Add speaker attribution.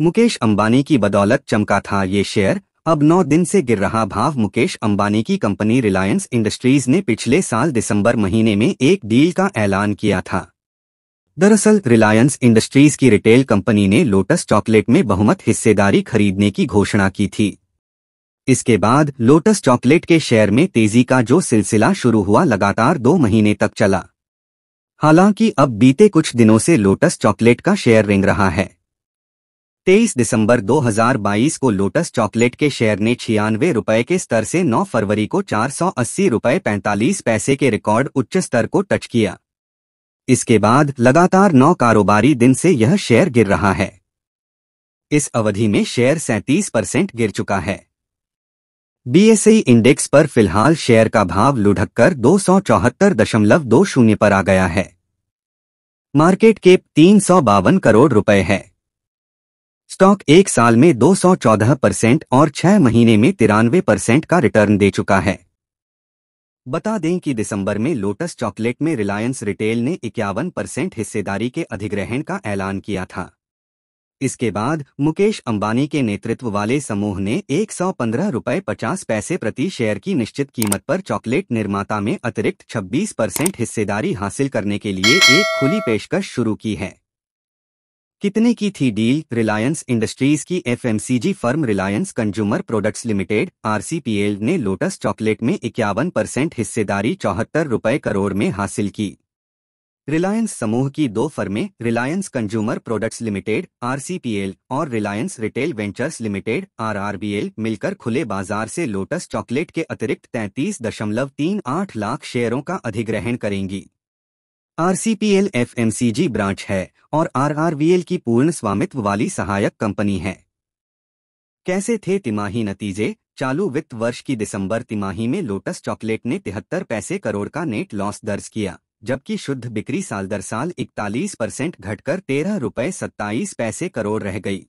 Speaker 1: मुकेश अंबानी की बदौलत चमका था ये शेयर अब नौ दिन से गिर रहा भाव मुकेश अंबानी की कंपनी रिलायंस इंडस्ट्रीज ने पिछले साल दिसंबर महीने में एक डील का ऐलान किया था दरअसल रिलायंस इंडस्ट्रीज की रिटेल कंपनी ने लोटस चॉकलेट में बहुमत हिस्सेदारी खरीदने की घोषणा की थी इसके बाद लोटस चॉकलेट के शेयर में तेजी का जो सिलसिला शुरू हुआ लगातार दो महीने तक चला हालांकि अब बीते कुछ दिनों से लोटस चॉकलेट का शेयर रिंग रहा है 23 दिसंबर 2022 को लोटस चॉकलेट के शेयर ने छियानवे रुपए के स्तर से 9 फरवरी को चार सौ अस्सी रुपए पैंतालीस पैसे के रिकॉर्ड उच्च स्तर को टच किया इसके बाद लगातार नौ कारोबारी दिन से यह शेयर गिर रहा है इस अवधि में शेयर सैंतीस परसेंट गिर चुका है बीएसई इंडेक्स पर फिलहाल शेयर का भाव लुढ़ककर दो सौ चौहत्तर दशमलव दो शून्य पर आ गया है मार्केट केप तीन सौ बावन करोड़ रुपए है स्टॉक एक साल में 214 परसेंट और छह महीने में तिरानवे परसेंट का रिटर्न दे चुका है बता दें कि दिसंबर में लोटस चॉकलेट में रिलायंस रिटेल ने इक्यावन परसेंट हिस्सेदारी के अधिग्रहण का ऐलान किया था इसके बाद मुकेश अंबानी के नेतृत्व वाले समूह ने एक सौ पंद्रह रुपये पचास पैसे प्रति शेयर की निश्चित कीमत पर चॉकलेट निर्माता में अतिरिक्त 26 परसेंट हिस्सेदारी हासिल करने के लिए एक खुली पेशकश शुरू की है कितने की थी डील रिलायंस इंडस्ट्रीज की FMCG firm Reliance Consumer Products Limited RCPL ने लोटस चॉकलेट में इक्यावन परसेंट हिस्सेदारी चौहत्तर रूपए करोड़ में हासिल की रिलायंस समूह की दो फर्में Reliance Consumer Products Limited RCPL और रिलायंस रिटेल वेंचर्स लिमिटेड आरआरबीएल मिलकर खुले बाजार से लोटस चॉकलेट के अतिरिक्त 33.38 लाख शेयरों का अधिग्रहण करेंगी आरसीपीएल एफएमसीजी ब्रांच है और आरआरवीएल की पूर्ण स्वामित्व वाली सहायक कंपनी है कैसे थे तिमाही नतीजे चालू वित्त वर्ष की दिसंबर तिमाही में लोटस चॉकलेट ने तिहत्तर पैसे करोड़ का नेट लॉस दर्ज किया जबकि शुद्ध बिक्री साल दर साल इकतालीस परसेंट घटकर तेरह रुपये सत्ताईस पैसे करोड़ रह गई